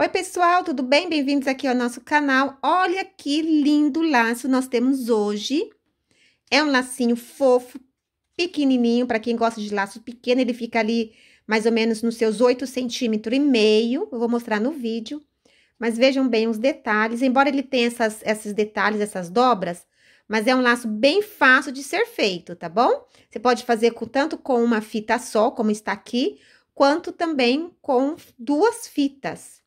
Oi, pessoal, tudo bem? Bem-vindos aqui ao nosso canal. Olha que lindo laço nós temos hoje. É um lacinho fofo, pequenininho, para quem gosta de laço pequeno, ele fica ali mais ou menos nos seus 8 centímetros e meio. Eu vou mostrar no vídeo, mas vejam bem os detalhes. Embora ele tenha essas, esses detalhes, essas dobras, mas é um laço bem fácil de ser feito, tá bom? Você pode fazer com, tanto com uma fita só, como está aqui, quanto também com duas fitas.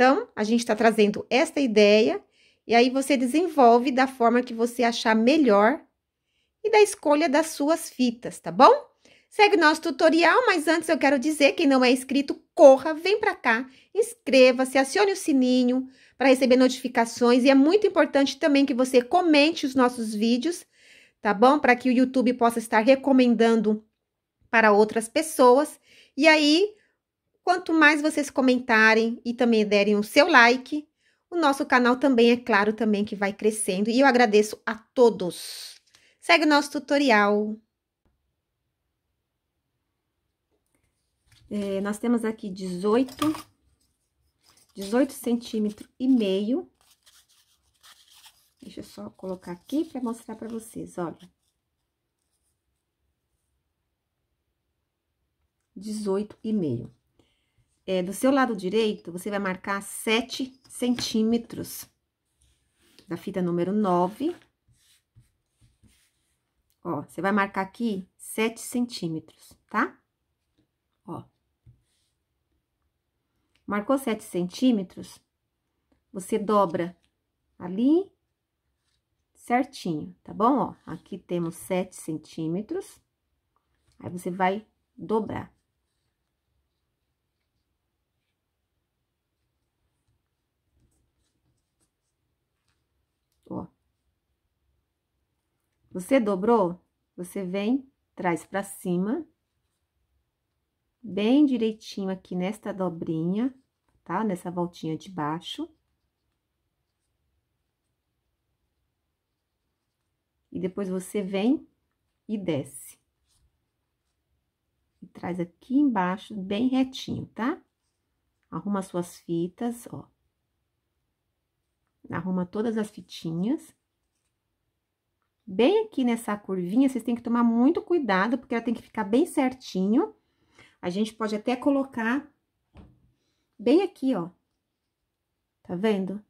Então, a gente está trazendo esta ideia e aí você desenvolve da forma que você achar melhor e da escolha das suas fitas, tá bom? Segue nosso tutorial, mas antes eu quero dizer, quem não é inscrito, corra, vem para cá, inscreva-se, acione o sininho para receber notificações e é muito importante também que você comente os nossos vídeos, tá bom? Para que o YouTube possa estar recomendando para outras pessoas. E aí, Quanto mais vocês comentarem e também derem o seu like, o nosso canal também é claro também que vai crescendo e eu agradeço a todos. Segue o nosso tutorial. É, nós temos aqui 18, 18 centímetros e meio. Deixa eu só colocar aqui para mostrar para vocês, olha. 18 e meio é, do seu lado direito, você vai marcar 7 centímetros da fita número 9. Ó, você vai marcar aqui 7 centímetros, tá? Ó. Marcou 7 centímetros, você dobra ali certinho, tá bom? Ó, aqui temos 7 centímetros, aí você vai dobrar. ó. Você dobrou, você vem, traz pra cima, bem direitinho aqui nesta dobrinha, tá? Nessa voltinha de baixo. E depois você vem e desce. E traz aqui embaixo, bem retinho, tá? Arruma suas fitas, ó. Arruma todas as fitinhas. Bem aqui nessa curvinha, vocês têm que tomar muito cuidado, porque ela tem que ficar bem certinho. A gente pode até colocar bem aqui, ó. Tá vendo?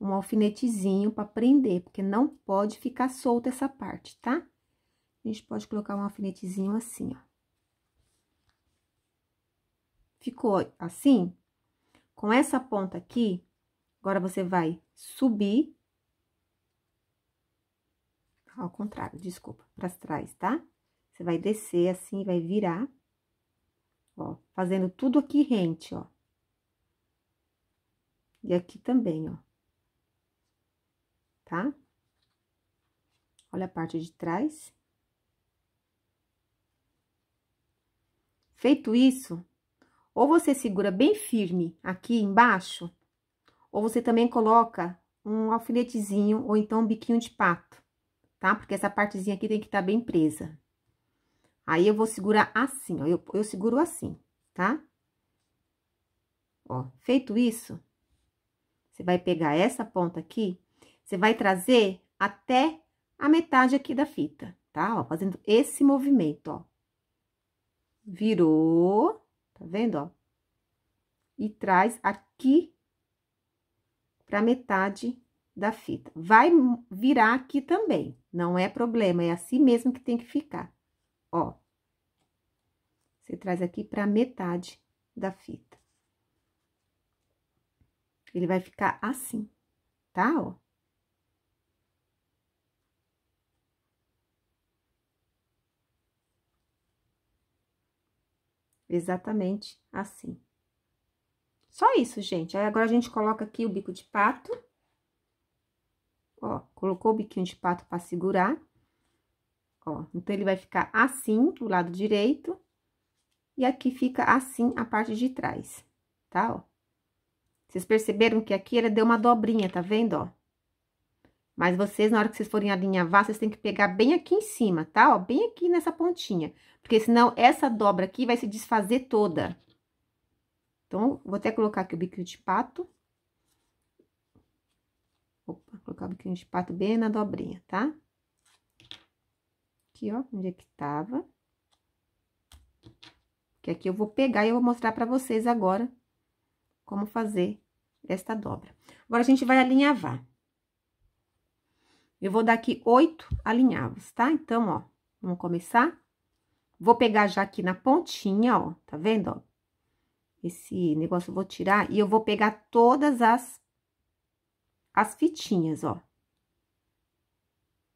Um alfinetezinho para prender, porque não pode ficar solta essa parte, tá? A gente pode colocar um alfinetezinho assim, ó. Ficou assim? Com essa ponta aqui, Agora, você vai subir. Ao contrário, desculpa, para trás, tá? Você vai descer assim, vai virar. Ó, fazendo tudo aqui rente, ó. E aqui também, ó. Tá? Olha a parte de trás. Feito isso, ou você segura bem firme aqui embaixo, ou você também coloca um alfinetezinho ou então um biquinho de pato, tá? Porque essa partezinha aqui tem que estar tá bem presa. Aí, eu vou segurar assim, ó, eu, eu seguro assim, tá? Ó, feito isso, você vai pegar essa ponta aqui, você vai trazer até a metade aqui da fita, tá? Ó, fazendo esse movimento, ó. Virou, tá vendo, ó? E traz aqui para metade da fita. Vai virar aqui também, não é problema, é assim mesmo que tem que ficar. Ó, você traz aqui para metade da fita. Ele vai ficar assim, tá? Ó. Exatamente assim. Só isso, gente. Aí, agora a gente coloca aqui o bico de pato. Ó, colocou o biquinho de pato pra segurar. Ó, então, ele vai ficar assim, do lado direito. E aqui fica assim a parte de trás, tá? Ó. Vocês perceberam que aqui ele deu uma dobrinha, tá vendo, ó? Mas vocês, na hora que vocês forem alinhavar, vocês têm que pegar bem aqui em cima, tá? Ó, bem aqui nessa pontinha. Porque senão, essa dobra aqui vai se desfazer toda. Então, vou até colocar aqui o biquinho de pato. Opa, colocar o biquinho de pato bem na dobrinha, tá? Aqui, ó, onde é que tava. Que aqui eu vou pegar e eu vou mostrar pra vocês agora como fazer esta dobra. Agora, a gente vai alinhavar. Eu vou dar aqui oito alinhavos, tá? Então, ó, vamos começar? Vou pegar já aqui na pontinha, ó, tá vendo, ó? esse negócio eu vou tirar e eu vou pegar todas as, as fitinhas, ó.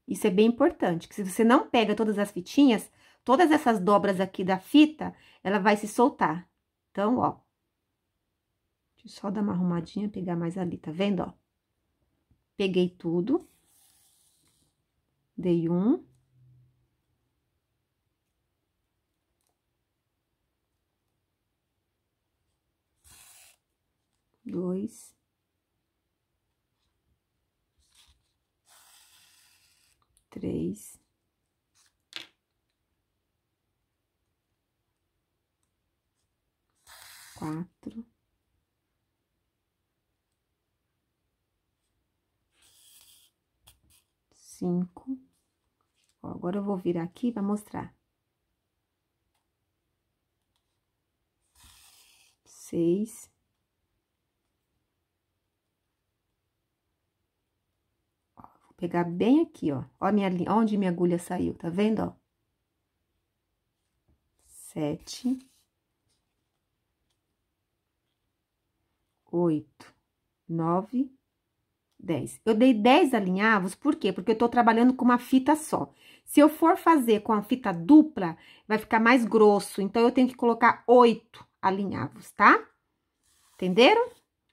Isso é bem importante, que se você não pega todas as fitinhas, todas essas dobras aqui da fita, ela vai se soltar. Então, ó. Deixa eu só dar uma arrumadinha, pegar mais ali, tá vendo, ó? Peguei tudo. Dei um. dois, três, quatro, cinco. Ó, agora eu vou vir aqui para mostrar. Seis. pegar bem aqui, ó. Ó minha, onde minha agulha saiu, tá vendo, ó? Sete. Oito. Nove. Dez. Eu dei dez alinhavos, por quê? Porque eu tô trabalhando com uma fita só. Se eu for fazer com a fita dupla, vai ficar mais grosso. Então, eu tenho que colocar oito alinhavos, tá? Entenderam?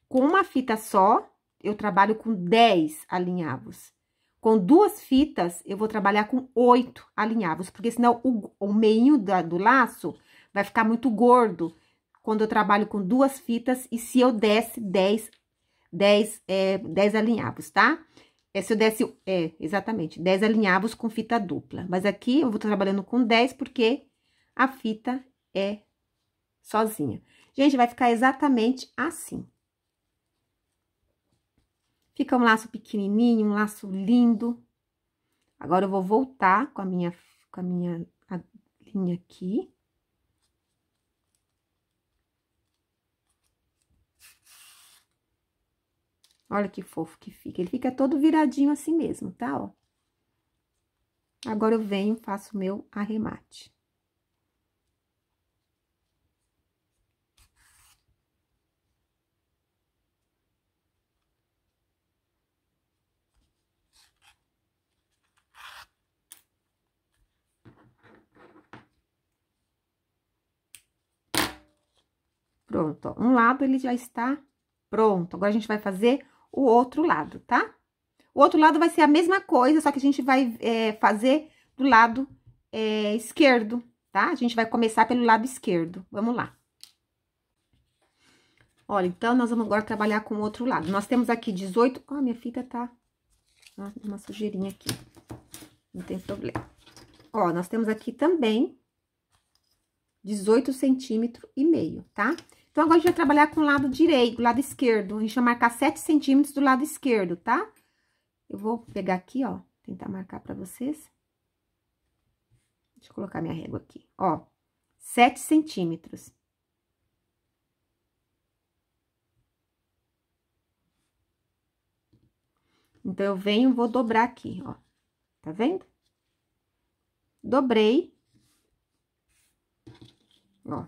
Com uma fita só, eu trabalho com 10 alinhavos. Com duas fitas, eu vou trabalhar com oito alinhavos, porque senão o, o da, do laço vai ficar muito gordo quando eu trabalho com duas fitas e se eu desse dez dez é, alinhavos, tá? É, se eu desse, é, exatamente, dez alinhavos com fita dupla. Mas aqui eu vou trabalhando com dez porque a fita é sozinha. Gente, vai ficar exatamente assim. Fica um laço pequenininho, um laço lindo. Agora, eu vou voltar com a minha, com a minha linha aqui. Olha que fofo que fica. Ele fica todo viradinho assim mesmo, tá? Ó. Agora, eu venho, faço o meu arremate. pronto, ó. Um lado, ele já está pronto. Agora, a gente vai fazer o outro lado, tá? O outro lado vai ser a mesma coisa, só que a gente vai é, fazer do lado é, esquerdo, tá? A gente vai começar pelo lado esquerdo. Vamos lá. Olha, então, nós vamos agora trabalhar com o outro lado. Nós temos aqui 18... Ó, oh, minha fita tá... uma sujeirinha aqui. Não tem problema. Ó, nós temos aqui também 18 centímetros e meio, tá? Então, agora a gente vai trabalhar com o lado direito, lado esquerdo. A gente vai marcar 7 centímetros do lado esquerdo, tá? Eu vou pegar aqui, ó, tentar marcar pra vocês. Deixa eu colocar minha régua aqui, ó. 7 centímetros. Então, eu venho, vou dobrar aqui, ó. Tá vendo? Dobrei. Ó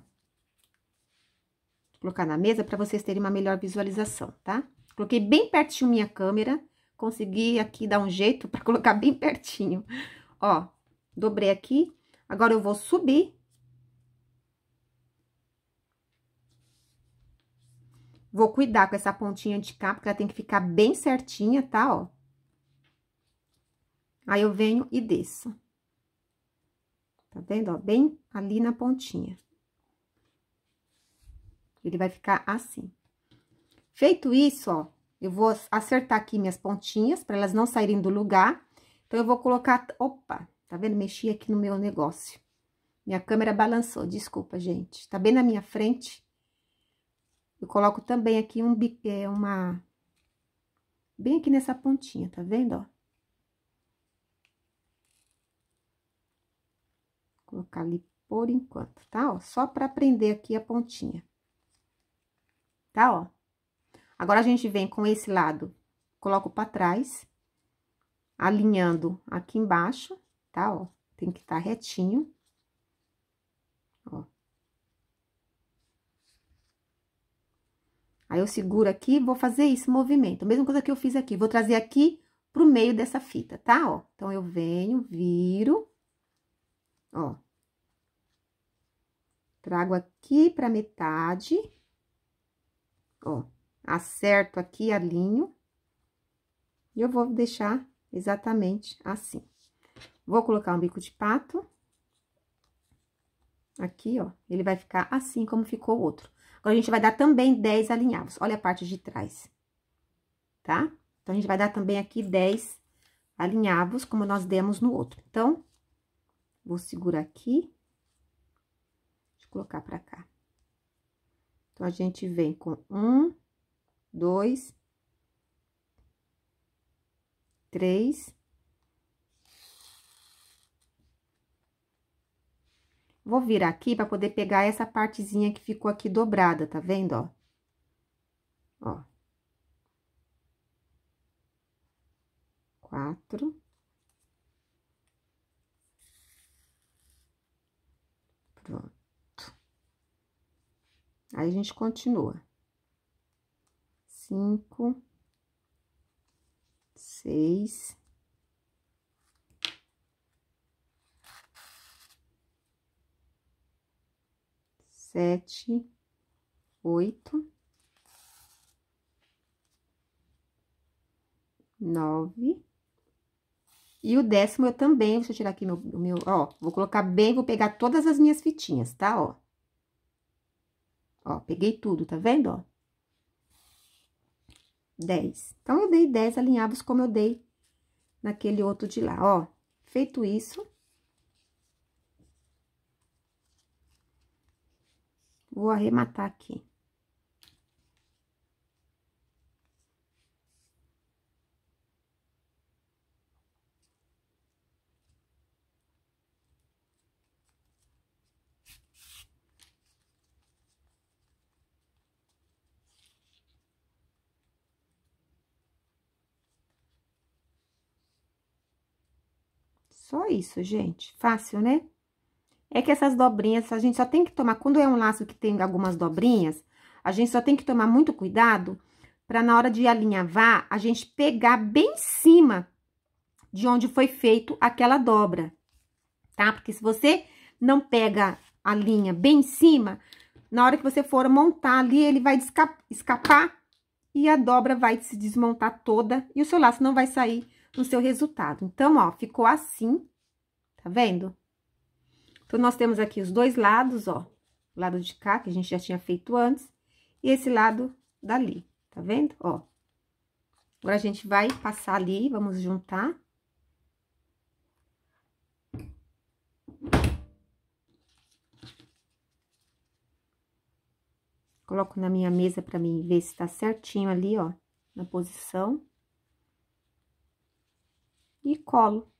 colocar na mesa para vocês terem uma melhor visualização, tá? Coloquei bem pertinho minha câmera, consegui aqui dar um jeito para colocar bem pertinho. Ó, dobrei aqui, agora eu vou subir. Vou cuidar com essa pontinha de cá, porque ela tem que ficar bem certinha, tá, ó. Aí, eu venho e desço. Tá vendo, ó? Bem ali na pontinha. Ele vai ficar assim. Feito isso, ó, eu vou acertar aqui minhas pontinhas para elas não saírem do lugar. Então, eu vou colocar... Opa, tá vendo? Mexi aqui no meu negócio. Minha câmera balançou, desculpa, gente. Tá bem na minha frente. Eu coloco também aqui um, é, uma... Bem aqui nessa pontinha, tá vendo, ó? Vou colocar ali por enquanto, tá? Ó, só para prender aqui a pontinha tá? Ó. Agora, a gente vem com esse lado, coloco pra trás, alinhando aqui embaixo, tá? Ó, tem que estar tá retinho. Ó. Aí, eu seguro aqui vou fazer esse movimento. A mesma coisa que eu fiz aqui. Vou trazer aqui pro meio dessa fita, tá? Ó, então, eu venho, viro, ó. Trago aqui pra metade. Metade. Ó, acerto aqui alinho E eu vou deixar exatamente assim. Vou colocar um bico de pato. Aqui, ó, ele vai ficar assim como ficou o outro. Agora, a gente vai dar também 10 alinhavos. Olha a parte de trás, tá? Então, a gente vai dar também aqui 10 alinhavos, como nós demos no outro. Então, vou segurar aqui. Deixa eu colocar pra cá. Então, a gente vem com um, dois, três. Vou virar aqui para poder pegar essa partezinha que ficou aqui dobrada, tá vendo, ó? Ó. Quatro. Pronto. Aí, a gente continua. Cinco, seis... Sete, oito... Nove... E o décimo eu também, deixa eu tirar aqui meu, meu, ó, vou colocar bem, vou pegar todas as minhas fitinhas, tá, ó. Ó, peguei tudo, tá vendo, ó? 10. Então, eu dei 10 alinhavos como eu dei naquele outro de lá, ó. Feito isso, vou arrematar aqui. isso, gente. Fácil, né? É que essas dobrinhas, a gente só tem que tomar... Quando é um laço que tem algumas dobrinhas, a gente só tem que tomar muito cuidado para na hora de alinhavar, a gente pegar bem em cima de onde foi feito aquela dobra, tá? Porque se você não pega a linha bem em cima, na hora que você for montar ali, ele vai escapar e a dobra vai se desmontar toda e o seu laço não vai sair no seu resultado. Então, ó, ficou assim, Tá vendo? Então, nós temos aqui os dois lados, ó. O lado de cá, que a gente já tinha feito antes. E esse lado dali, tá vendo? Ó. Agora, a gente vai passar ali, vamos juntar. Coloco na minha mesa pra mim ver se tá certinho ali, ó, na posição. E colo.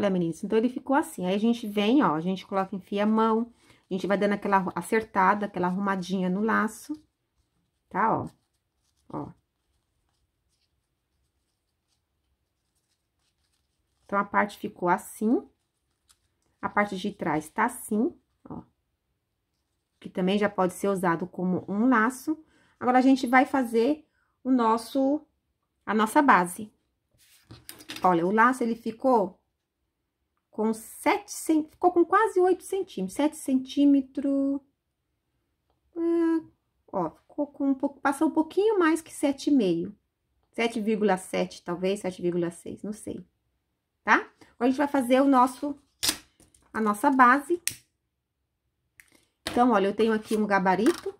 olha, meninas, então ele ficou assim. Aí a gente vem, ó, a gente coloca, enfia a mão, a gente vai dando aquela acertada, aquela arrumadinha no laço, tá, ó, ó. Então, a parte ficou assim, a parte de trás tá assim, ó. Que também já pode ser usado como um laço. Agora, a gente vai fazer o nosso, a nossa base. Olha, o laço, ele ficou com 7 centímetros, ficou com quase 8 centímetros, 7 centímetros, ah, ó, ficou com um pouco, passou um pouquinho mais que 7,5, 7,7 talvez, 7,6, não sei, tá? Agora a gente vai fazer o nosso, a nossa base. Então, olha, eu tenho aqui um gabarito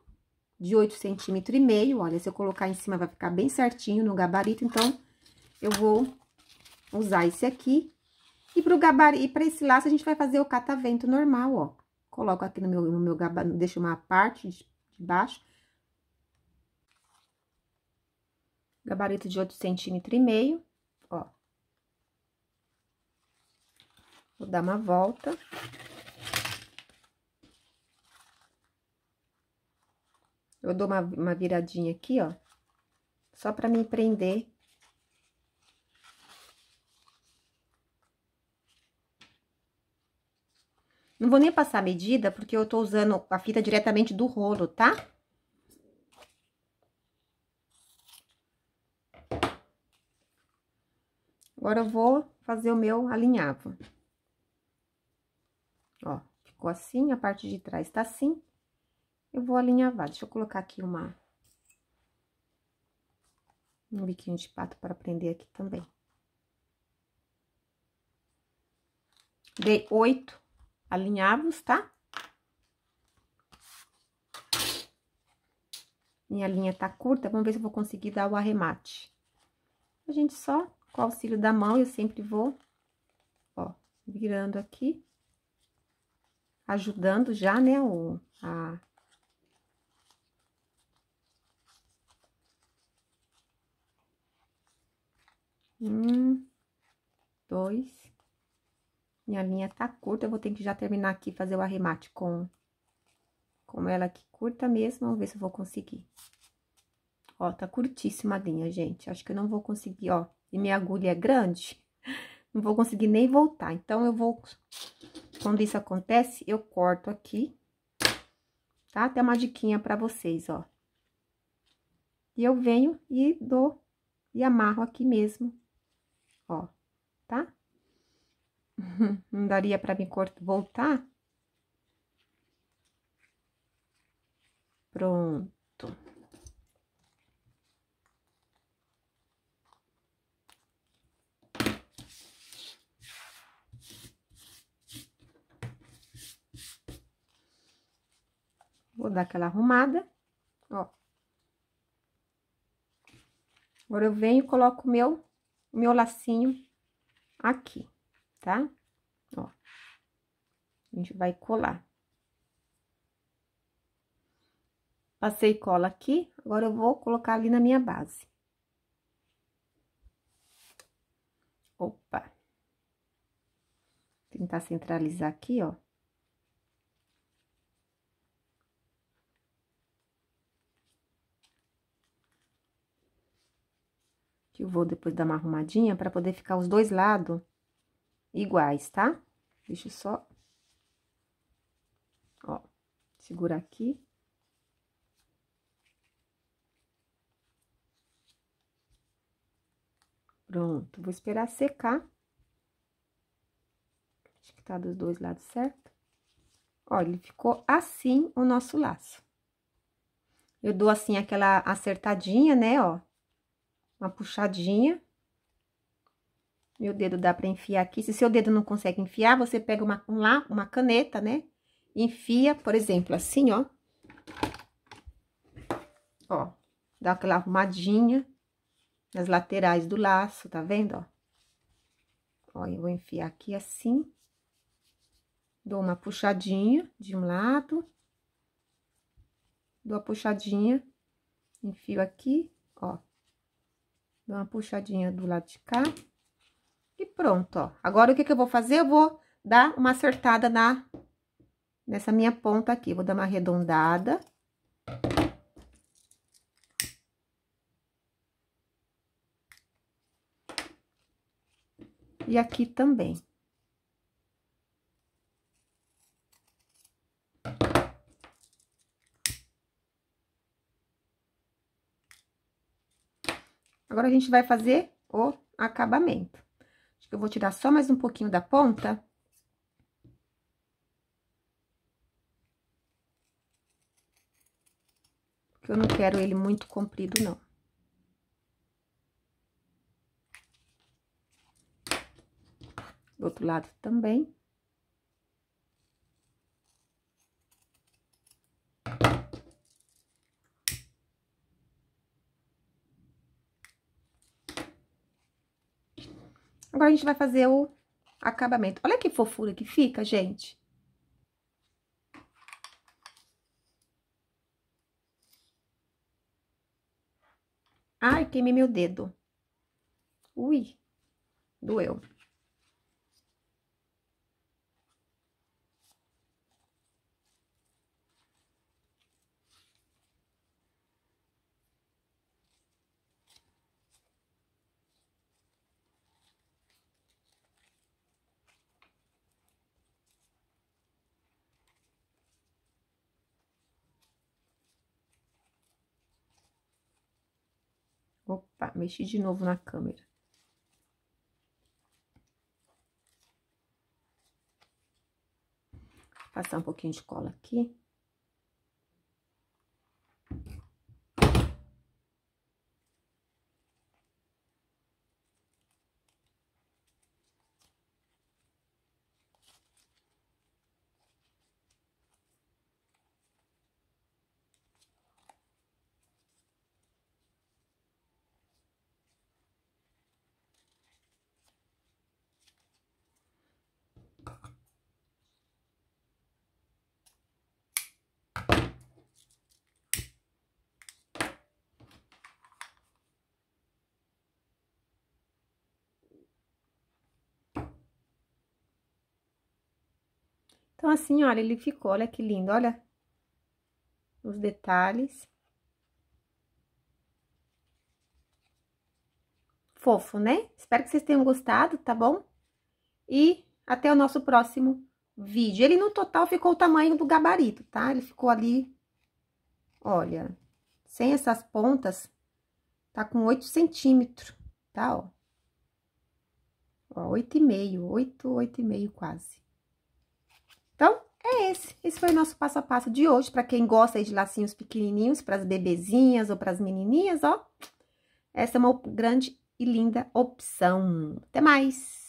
de 8 centímetros e meio, olha, se eu colocar em cima vai ficar bem certinho no gabarito, então, eu vou usar esse aqui e pro gabarito, e pra esse laço, a gente vai fazer o catavento normal, ó. Coloco aqui no meu, no meu gabarito, deixo uma parte de baixo. Gabarito de 8 centímetros e meio, ó. Vou dar uma volta. Eu dou uma, uma viradinha aqui, ó. Só pra me prender não vou nem passar a medida, porque eu tô usando a fita diretamente do rolo, tá? Agora eu vou fazer o meu alinhavo. Ó, ficou assim, a parte de trás tá assim. Eu vou alinhavar. Deixa eu colocar aqui uma... Um biquinho de pato para prender aqui também. Dei oito alinhados, tá? Minha linha tá curta, vamos ver se eu vou conseguir dar o arremate. A gente só, com o auxílio da mão, eu sempre vou, ó, virando aqui. Ajudando já, né, o, a, Um, dois, e a minha tá curta, eu vou ter que já terminar aqui, fazer o arremate com, com ela aqui curta mesmo, vamos ver se eu vou conseguir. Ó, tá curtíssima a linha, gente. Acho que eu não vou conseguir, ó. E minha agulha é grande, não vou conseguir nem voltar. Então, eu vou... Quando isso acontece, eu corto aqui, tá? Até uma diquinha pra vocês, ó. E eu venho e dou e amarro aqui mesmo, ó. Não daria para me voltar? Pronto. Vou dar aquela arrumada, ó. Agora eu venho e coloco o meu, meu lacinho aqui tá? Ó, a gente vai colar. Passei cola aqui, agora eu vou colocar ali na minha base. Opa! Tentar centralizar aqui, ó. Que eu vou depois dar uma arrumadinha para poder ficar os dois lados iguais, tá? Deixa eu só... Ó, segurar aqui. Pronto, vou esperar secar. Acho que tá dos dois lados certo. Olha, ele ficou assim o nosso laço. Eu dou assim aquela acertadinha, né, ó. Uma puxadinha meu dedo dá para enfiar aqui. Se seu dedo não consegue enfiar, você pega uma, um lá, uma caneta, né? Enfia, por exemplo, assim, ó. Ó, dá aquela arrumadinha nas laterais do laço, tá vendo, ó? Ó, eu vou enfiar aqui assim. Dou uma puxadinha de um lado. Dou a puxadinha, enfio aqui, ó. Dou uma puxadinha do lado de cá. E pronto, ó. Agora, o que que eu vou fazer? Eu vou dar uma acertada na... Nessa minha ponta aqui. Vou dar uma arredondada. E aqui também. Agora, a gente vai fazer o acabamento. Acho que eu vou tirar só mais um pouquinho da ponta. Porque eu não quero ele muito comprido, não. Do outro lado também. Agora a gente vai fazer o acabamento. Olha que fofura que fica, gente. Ai, queimei meu dedo. Ui, doeu. Mexi de novo na câmera. Passar um pouquinho de cola aqui. Então, assim, olha, ele ficou, olha que lindo, olha os detalhes. Fofo, né? Espero que vocês tenham gostado, tá bom? E até o nosso próximo vídeo. Ele, no total, ficou o tamanho do gabarito, tá? Ele ficou ali, olha, sem essas pontas, tá com 8 centímetros, tá, ó. Ó, oito e 8,5 quase. Então, é esse. Esse foi o nosso passo a passo de hoje. Para quem gosta de lacinhos pequenininhos, para as bebezinhas ou para as menininhas, ó. Essa é uma grande e linda opção. Até mais!